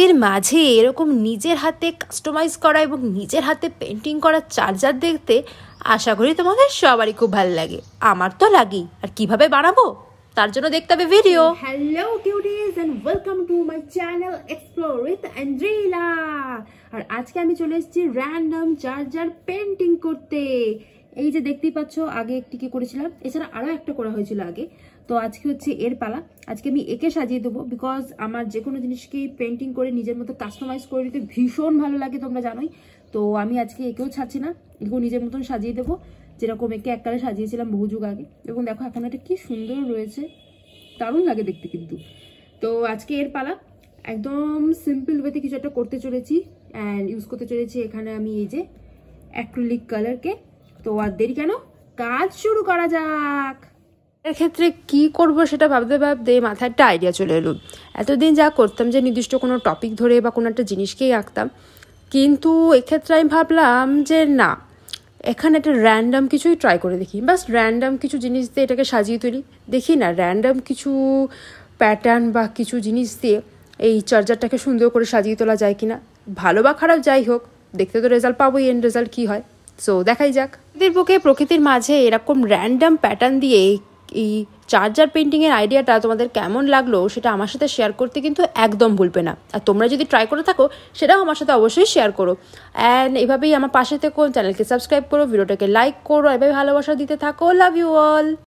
শীতের মাঝে এরকম নিজের হাতে কাস্টমাইজ করা এবং নিজের হাতে পেন্টিং করা চার্জার দেখতে আশা করি তোমাদের সবারই খুব ভালো লাগে আমার তো লাগেই আর কিভাবে বানাবো তার জন্য দেখতে হবে video hello cuties and welcome to my channel explore with Andrila আর আজকে আমি চলে এসেছি র্যান্ডম চার্জার পেন্টিং করতে এই যে দেখতেই পাচ্ছ আগে একটিকে করেছিলাম এছাড়া আরও একটা করা হয়েছিল আগে তো আজকে হচ্ছে এর পালা আজকে আমি একে সাজিয়ে দেবো বিকজ আমার যে কোনো জিনিসকেই পেন্টিং করে নিজের মতো কাস্টমাইজ করে নিতে ভীষণ ভালো লাগে তোমরা জানোই তো আমি আজকে একেও ছাড়ছি না একেও নিজের মতন সাজিয়ে দেবো যেরকম একে এক কালে সাজিয়েছিলাম বহু যুগ আগে এবং দেখো এখন এটা কি সুন্দর রয়েছে দারুণ লাগে দেখতে কিন্তু তো আজকে এর পালা একদম সিম্পল ওয়েতে কিছু একটা করতে চলেছি অ্যান্ড ইউজ করতে চলেছি এখানে আমি এই যে অ্যাক্রিলিক কালারকে তো আর দেরি কেন কাজ শুরু করা যাক এক্ষেত্রে কি করব সেটা ভাবতে ভাবতে মাথায় একটা আইডিয়া চলে এলো এতদিন যা করতাম যে নির্দিষ্ট কোনো টপিক ধরে বা কোনো একটা জিনিসকেই আঁকতাম কিন্তু এক্ষেত্রে আমি ভাবলাম যে না এখানে একটা র্যান্ডাম কিছুই ট্রাই করে দেখি বাস র্যান্ডাম কিছু জিনিস দিয়ে এটাকে সাজিয়ে তুলি দেখি না র্যান্ডাম কিছু প্যাটার্ন বা কিছু জিনিস দিয়ে এই চার্জারটাকে সুন্দর করে সাজিয়ে তোলা যায় কি না ভালো বা খারাপ যাই হোক দেখতে তো রেজাল্ট পাবোই এন্ড রেজাল্ট কী হয় সো দেখাই যাক প্রকৃতির বুকে প্রকৃতির মাঝে এরকম র্যান্ডাম প্যাটার্ন দিয়ে এই চার্জার পেন্টিংয়ের আইডিয়াটা তোমাদের কেমন লাগলো সেটা আমার সাথে শেয়ার করতে কিন্তু একদম ভুলবে না আর তোমরা যদি ট্রাই করে থাকো সেটাও আমার সাথে অবশ্যই শেয়ার করো অ্যান্ড এভাবেই আমার পাশে থেকে চ্যানেলকে সাবস্ক্রাইব করো ভিডিওটাকে লাইক করো এভাবে ভালোবাসা দিতে থাকো লাভ ইউ অল